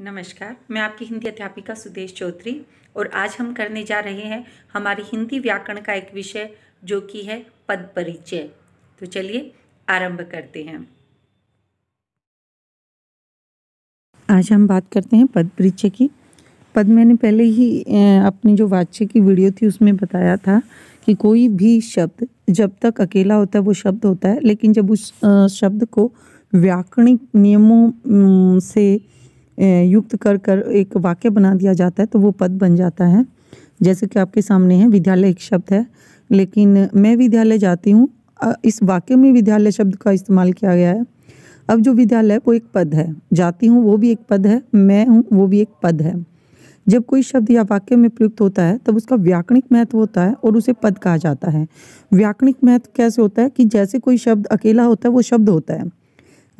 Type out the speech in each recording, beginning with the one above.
नमस्कार मैं आपकी हिंदी अध्यापिका सुदेश चौधरी और आज हम करने जा रहे हैं हमारे हिंदी व्याकरण का एक विषय जो कि है पद परिचय तो चलिए आरंभ करते हैं आज हम बात करते हैं पद परिचय की पद मैंने पहले ही अपनी जो वाच्य की वीडियो थी उसमें बताया था कि कोई भी शब्द जब तक अकेला होता है वो शब्द होता है लेकिन जब उस शब्द को व्याकरणिक नियमों से युक्त कर कर एक वाक्य बना दिया जाता है तो वो पद बन जाता है जैसे कि आपके सामने है विद्यालय एक शब्द है लेकिन मैं विद्यालय जाती हूँ इस वाक्य में विद्यालय शब्द का इस्तेमाल किया गया है अब जो विद्यालय वो एक पद है जाती हूँ वो भी एक पद है मैं हूँ वो भी एक पद है जब कोई शब्द या वाक्य में प्रयुक्त होता है तब उसका व्याकरणिक महत्व होता है और उसे पद कहा जाता है व्याकरणिक महत्व कैसे होता है कि जैसे कोई शब्द अकेला होता है वो शब्द होता है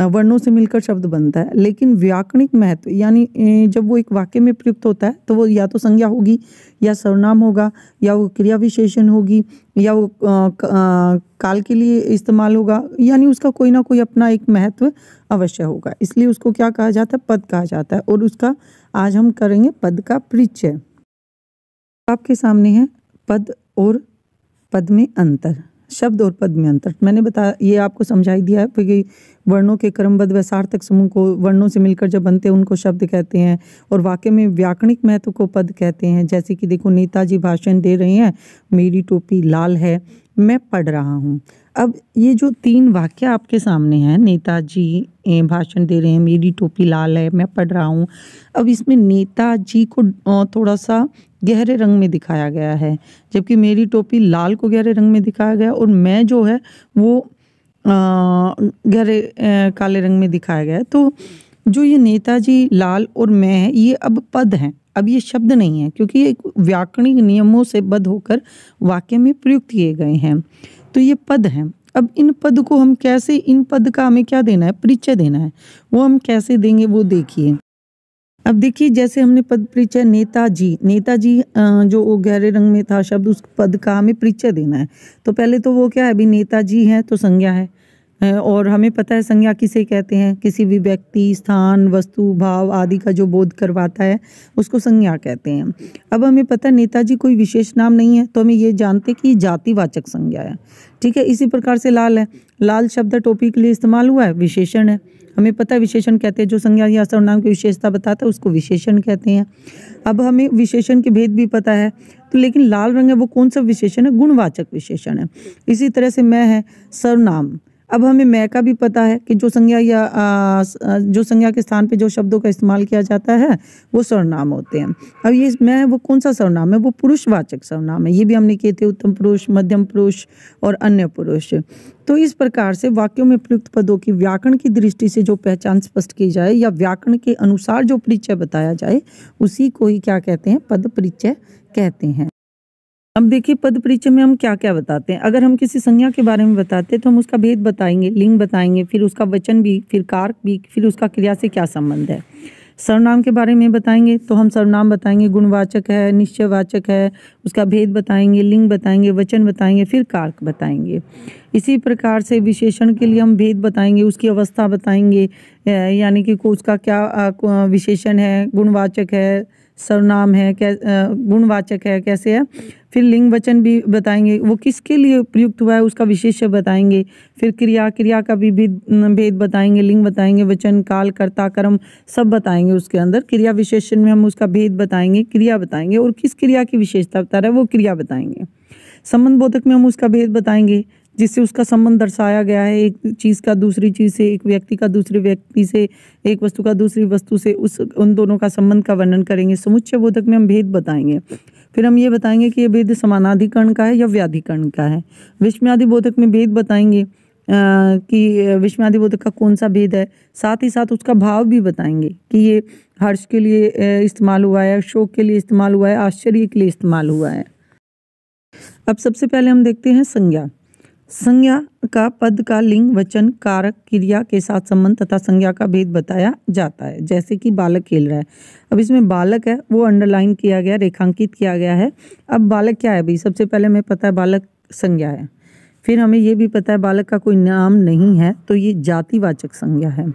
वर्णों से मिलकर शब्द बनता है लेकिन व्याकरणिक महत्व यानी जब वो एक वाक्य में प्रयुक्त होता है तो वो या तो संज्ञा होगी या सर्वनाम होगा या वो क्रिया विशेषण होगी या वो आ, आ, काल के लिए इस्तेमाल होगा यानी उसका कोई ना कोई अपना एक महत्व अवश्य होगा इसलिए उसको क्या कहा जाता है पद कहा जाता है और उसका आज हम करेंगे पद का परिचय आपके सामने है पद और पद में अंतर शब्द और पद में अंतर मैंने बताया ये आपको समझाई दिया है कि वर्णों के क्रमबद्ध व सार्थक समूह को वर्णों से मिलकर जब बनते हैं उनको शब्द कहते हैं और वाक्य में व्याकरणिक महत्व को पद कहते हैं जैसे कि देखो नेताजी भाषण दे रहे हैं मेरी टोपी लाल है मैं पढ़ रहा हूँ अब ये जो तीन वाक्य आपके सामने हैं नेताजी भाषण दे रहे हैं मेरी टोपी लाल है मैं पढ़ रहा हूँ अब इसमें नेताजी को थोड़ा सा गहरे रंग में दिखाया गया है जबकि मेरी टोपी लाल को गहरे रंग में दिखाया गया और मैं जो है वो गहरे काले रंग में दिखाया गया है तो जो ये नेताजी लाल और मैं है ये अब पद हैं अब ये शब्द नहीं है क्योंकि ये व्याकरणिक नियमों से बद होकर वाक्य में प्रयुक्त किए गए हैं तो ये पद हैं अब इन पद को हम कैसे इन पद का हमें क्या देना है परिचय देना है वो हम कैसे देंगे वो देखिए अब देखिए जैसे हमने पद परिचय नेताजी नेताजी जो वो गहरे रंग में था शब्द उस पद का हमें परिचय देना है तो पहले तो वो क्या है अभी नेताजी है तो संज्ञा है और हमें पता है संज्ञा किसे कहते हैं किसी भी व्यक्ति स्थान वस्तु भाव आदि का जो बोध करवाता है उसको संज्ञा कहते हैं अब हमें पता है नेताजी कोई विशेष नाम नहीं है तो हमें ये जानते हैं कि ये जातिवाचक संज्ञा है ठीक है इसी प्रकार से लाल है लाल शब्द टोपी के लिए इस्तेमाल हुआ है विशेषण है हमें पता है विशेषण कहते हैं जो संज्ञा या सर्वनाम की विशेषता बताता है उसको विशेषण कहते हैं अब हमें विशेषण के भेद भी पता है तो लेकिन लाल रंग है वो कौन सा विशेषण है गुणवाचक विशेषण है इसी तरह से मैं है सर्वनाम अब हमें मैं का भी पता है कि जो संज्ञा या आ, जो संज्ञा के स्थान पे जो शब्दों का इस्तेमाल किया जाता है वो सर्वनाम होते हैं अब ये मैं वो कौन सा सर्वनाम है वो पुरुषवाचक सर्वनाम है ये भी हमने किए थे उत्तम पुरुष मध्यम पुरुष और अन्य पुरुष तो इस प्रकार से वाक्यों में प्रयुक्त पदों की व्याकरण की दृष्टि से जो पहचान स्पष्ट की जाए या व्याकरण के अनुसार जो परिचय बताया जाए उसी को ही क्या कहते हैं पद परिचय कहते हैं अब देखिए पद परिचय में हम क्या क्या बताते हैं अगर हम किसी संज्ञा के बारे में बताते हैं तो हम उसका भेद बताएंगे लिंग बताएंगे फिर उसका वचन भी फिर कारक भी फिर उसका क्रिया से क्या संबंध है सर्वनाम के बारे में बताएंगे तो हम सर्वनाम बताएंगे गुणवाचक है निश्चयवाचक है उसका भेद बताएंगे लिंग बताएंगे वचन बताएंगे फिर कारक बताएंगे इसी प्रकार से विशेषण के लिए हम भेद बताएंगे उसकी अवस्था बताएंगे यानी कि उसका क्या विशेषण है गुणवाचक है सर्वनाम है कै गुणवाचक है कैसे है फिर लिंग वचन भी बताएंगे वो किसके लिए प्रयुक्त हुआ है उसका विशेष बताएंगे फिर क्रिया क्रिया का भी भेद भेद बताएंगे लिंग बताएंगे वचन काल कर्ता कर्म सब बताएंगे उसके अंदर क्रिया विशेषण में हम उसका भेद बताएंगे क्रिया बताएंगे और किस क्रिया की विशेषता बता रहा है वो क्रिया बताएंगे संबंध बोधक में हम उसका भेद बताएंगे जिससे उसका संबंध दर्शाया गया है एक चीज़ का दूसरी चीज़ से एक व्यक्ति का दूसरे व्यक्ति से एक वस्तु का दूसरी वस्तु से उस उन दोनों का संबंध का वर्णन करेंगे समुच्चय बोधक में हम भेद बताएंगे फिर हम ये बताएंगे कि ये भेद समानाधिकरण का है या व्याधिकरण का है विस्म्यादि बोधक में भेद बताएंगे कि विस्मयादि बोधक का कौन सा भेद है साथ ही साथ उसका भाव भी बताएंगे कि ये हर्ष के लिए इस्तेमाल हुआ है शोक के लिए इस्तेमाल हुआ है आश्चर्य के लिए इस्तेमाल हुआ है अब सबसे पहले हम देखते हैं संज्ञा संज्ञा का पद का लिंग वचन कारक क्रिया के साथ संबंध तथा संज्ञा का भेद बताया जाता है जैसे कि बालक खेल रहा है अब इसमें बालक है वो अंडरलाइन किया गया रेखांकित किया गया है अब बालक क्या है भाई सबसे पहले हमें पता है बालक संज्ञा है फिर हमें ये भी पता है बालक का कोई नाम नहीं है तो ये जातिवाचक संज्ञा है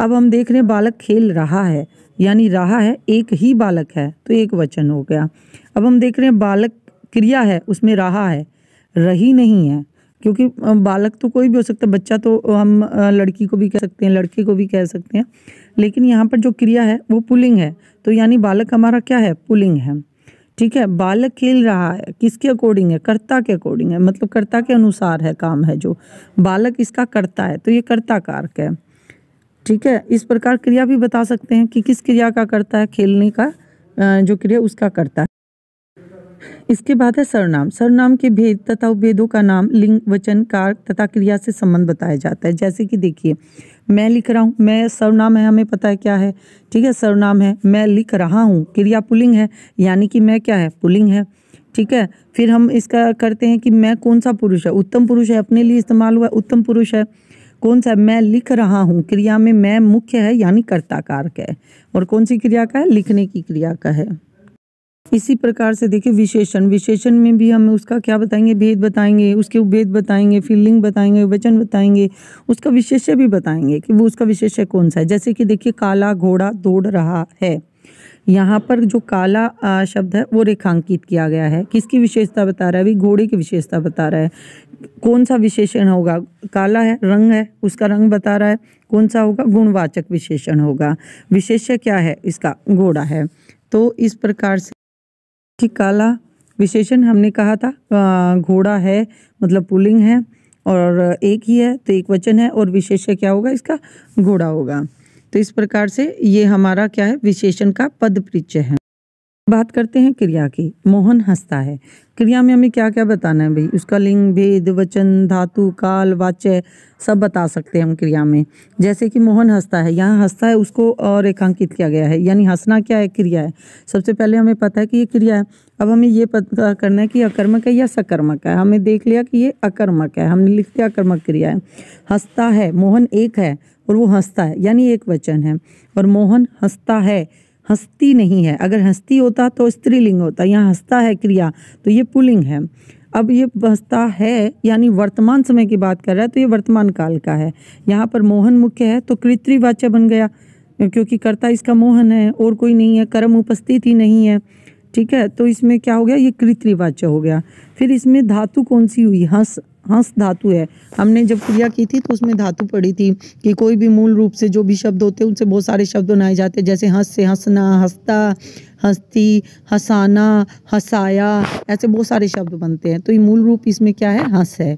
अब हम देख रहे हैं बालक खेल रहा है यानी रहा है एक ही बालक है तो एक वचन हो गया अब हम देख रहे हैं बालक क्रिया है उसमें रहा है रही नहीं है क्योंकि बालक तो कोई भी हो सकता है बच्चा तो हम लड़की को भी कह सकते हैं लड़के को भी कह सकते हैं लेकिन यहाँ पर जो क्रिया है वो पुलिंग है तो यानी बालक हमारा क्या है पुलिंग है ठीक है बालक खेल रहा है किसके अकॉर्डिंग है कर्ता के अकॉर्डिंग है मतलब कर्ता के अनुसार है काम है जो बालक इसका करता है तो ये कर्ता कारक है ठीक है इस प्रकार क्रिया भी बता सकते हैं कि किस क्रिया का करता है खेलने का जो क्रिया उसका करता है इसके बाद है सरनाम सरनाम के भेद तथा उपभेदों का नाम लिंग वचन कार तथा क्रिया से संबंध बताया जाता है जैसे कि देखिए मैं लिख रहा हूँ मैं सरनाम है हमें पता है क्या है ठीक है सरनाम है मैं लिख रहा हूँ क्रिया पुलिंग है यानी कि मैं क्या है पुलिंग है ठीक है फिर हम इसका करते हैं कि मैं कौन सा पुरुष है उत्तम पुरुष है अपने लिए इस्तेमाल हुआ उत्तम पुरुष है कौन सा मैं लिख रहा हूँ क्रिया में मैं मुख्य है यानी कर्ता कारक है और कौन सी क्रिया का है लिखने की क्रिया का है इसी प्रकार से देखिए विशेषण विशेषण में भी हम उसका क्या बताएंगे भेद बताएंगे उसके उपभेद बताएंगे फीलिंग बताएंगे वचन बताएंगे उसका विशेष्य भी बताएंगे कि वो उसका विशेष्य कौन सा है जैसे कि देखिए काला घोड़ा दौड़ रहा है यहाँ पर जो काला शब्द है वो रेखांकित किया गया है किसकी विशेषता बता रहा है अभी घोड़े की विशेषता बता रहा है कौन सा विशेषण होगा काला है रंग है उसका रंग बता रहा है कौन सा होगा गुणवाचक विशेषण होगा विशेष्य क्या है इसका घोड़ा है तो इस प्रकार से कि काला विशेषण हमने कहा था घोड़ा है मतलब पुलिंग है और एक ही है तो एक वचन है और विशेष्य क्या होगा इसका घोड़ा होगा तो इस प्रकार से ये हमारा क्या है विशेषण का पद परिचय है बात करते हैं क्रिया की मोहन हंसता है क्रिया में हमें क्या क्या बताना है भाई उसका लिंग भेद वचन धातु काल वाच्य सब बता सकते हैं हम क्रिया में जैसे कि मोहन हंसता है यहाँ हंसता है उसको और रेखांकित किया गया है यानी हंसना क्या है क्रिया है सबसे पहले हमें पता है कि ये क्रिया है अब हमें ये पता करना है कि अकर्मक है या सकर्मक है हमें देख लिया कि ये अकर्मक है हमने लिख दिया अकर्मक क्रिया है हंसता है मोहन एक है और वो हंसता है यानी एक वचन है और मोहन हंसता है हस्ती नहीं है अगर हस्ती होता तो स्त्रीलिंग होता यहाँ हंसता है क्रिया तो ये पुलिंग है अब ये हंसता है यानी वर्तमान समय की बात कर रहा है तो ये वर्तमान काल का है यहाँ पर मोहन मुख्य है तो कृत्रिवाच्य बन गया क्योंकि कर्ता इसका मोहन है और कोई नहीं है कर्म उपस्थित ही नहीं है ठीक है तो इसमें क्या हो गया ये कृत्रिवाच्य हो गया फिर इसमें धातु कौन सी हुई हंस हंस हाँ, धातु है हमने जब क्रिया की थी तो उसमें धातु पड़ी थी कि कोई भी मूल रूप से जो भी शब्द होते हैं उनसे बहुत सारे शब्द बनाए जाते हैं जैसे हंस से हंसना हंसता हंसती हंसाना हंसाया ऐसे बहुत सारे शब्द बनते हैं तो ये मूल रूप इसमें क्या है हंस है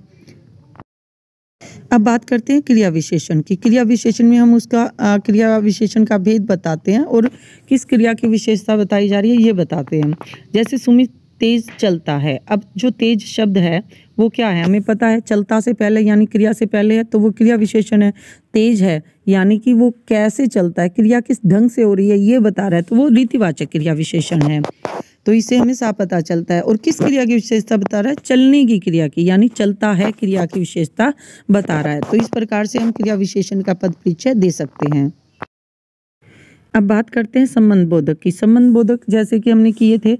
अब बात करते हैं क्रिया विशेषण की क्रिया विशेषण में हम उसका आ, क्रिया विशेषण का भेद बताते हैं और किस क्रिया की विशेषता बताई जा रही है ये बताते हैं जैसे सुमित तेज चलता है अब जो तेज शब्द है वो क्या है हमें पता है चलता से पहले यानी क्रिया से पहले है तो वो क्रिया विशेषण है तेज है यानी कि वो कैसे चलता है क्रिया किस ढंग से हो रही है ये बता रहा है तो वो रीतिवाचक क्रिया विशेषण है तो इससे हमें साफ पता चलता है और किस क्रिया की विशेषता बता रहा है चलने की क्रिया की यानी चलता है क्रिया की विशेषता बता रहा है तो इस प्रकार से हम क्रिया विशेषण का पद परिचय दे सकते हैं अब बात करते हैं संबंध बोधक की संबंध बोधक जैसे कि हमने किए थे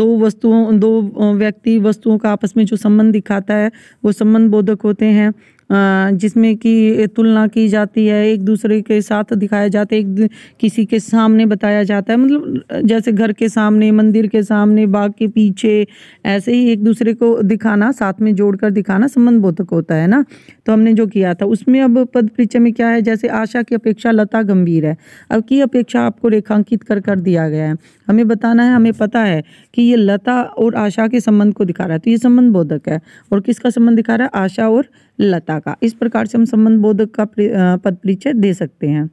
दो वस्तुओं दो व्यक्ति वस्तुओं का आपस में जो संबंध दिखाता है वो संबंध बोधक होते हैं जिसमें कि तुलना की जाती है एक दूसरे के साथ दिखाया जाता है एक किसी के सामने बताया जाता है मतलब जैसे घर के सामने मंदिर के सामने बाग के पीछे ऐसे ही एक दूसरे को दिखाना साथ में जोड़कर दिखाना संबंध बोधक होता है ना तो हमने जो किया था उसमें अब पद परिचय में क्या है जैसे आशा की अपेक्षा लता गंभीर है अब की अपेक्षा आपको रेखांकित कर कर दिया गया है हमें बताना है हमें पता है कि ये लता और आशा के संबंध को दिखा रहा है तो ये संबंध बोधक है और किसका संबंध दिखा रहा है आशा और लता का इस प्रकार से हम संबंध बोधक का पद परिचय दे सकते हैं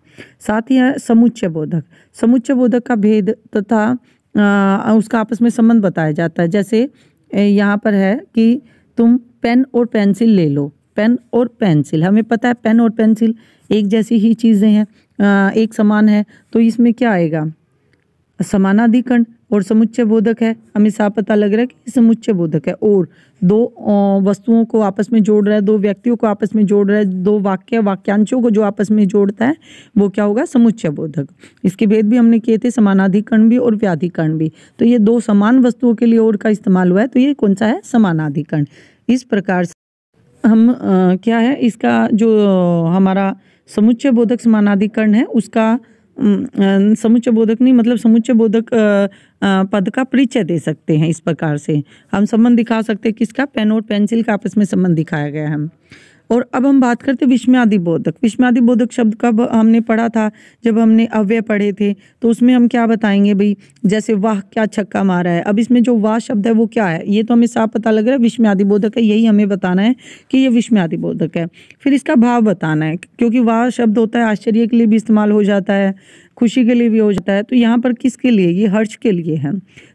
साथ ही है समुच्चय बोधक समुच्चय बोधक का भेद तथा उसका आपस में संबंध बताया जाता है जैसे यहाँ पर है कि तुम पेन और पेंसिल ले लो पेन और पेंसिल हमें पता है पेन और पेंसिल एक जैसी ही चीज़ें हैं एक समान है तो इसमें क्या आएगा समानाधिकरण और समुच्चय बोधक है हमें साफ पता लग रहा है कि समुच्चय बोधक है और दो वस्तुओं को आपस में जोड़ रहा है दो व्यक्तियों को आपस में जोड़ रहा है दो वाक्य वाक्यांशों को जो आपस में जोड़ता है वो क्या होगा समुच्चय बोधक इसके भेद भी हमने किए थे समानाधिकरण भी और व्याधिकरण भी तो ये दो समान वस्तुओं के लिए और का इस्तेमाल हुआ है तो ये कौन सा है समानाधिकरण इस प्रकार से हम आ, क्या है इसका जो हमारा समुच्चय बोधक समानाधिकरण है उसका समुच्चय बोधक नहीं मतलब समुच्चय बोधक पद का परिचय दे सकते हैं इस प्रकार से हम संबंध दिखा सकते हैं किसका पेन और पेंसिल का आपस में संबंध दिखाया गया है और अब हम बात करते विस्मयादि बोधक विस्मयादि बोधक शब्द कब हमने पढ़ा था जब हमने अव्यय पढ़े थे तो उसमें हम क्या बताएंगे भाई जैसे वाह क्या छक्का मारा है अब इसमें जो वाह शब्द है वो क्या है ये तो हमें साफ पता लग रहा है विस्मयादि बोधक है यही हमें बताना है कि ये विस्मयादि बोधक है फिर इसका भाव बताना है क्योंकि वाह शब्द होता है आश्चर्य के लिए भी इस्तेमाल हो जाता है खुशी के लिए भी हो जाता है तो यहाँ पर किसके लिए ये हर्ष के लिए है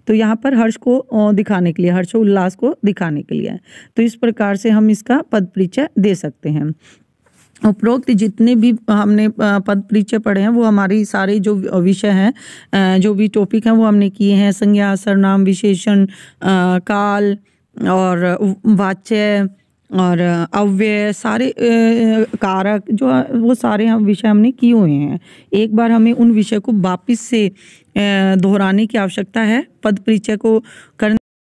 तो यहाँ पर हर्ष को दिखाने के लिए हर्ष उल्लास को दिखाने के लिए तो इस प्रकार से हम इसका पद परिचय दे सकते हैं उपरोक्त जितने भी हमने पद परिचय पढ़े हैं वो हमारी सारे जो विषय हैं जो भी टॉपिक हैं वो हमने किए हैं संज्ञा सरनाम विशेषण काल और वाच्य और अव्यय सारे कारक जो वो सारे हम विषय हमने किए हुए हैं एक बार हमें उन विषय को वापस से दोहराने की आवश्यकता है पद परिचय को करने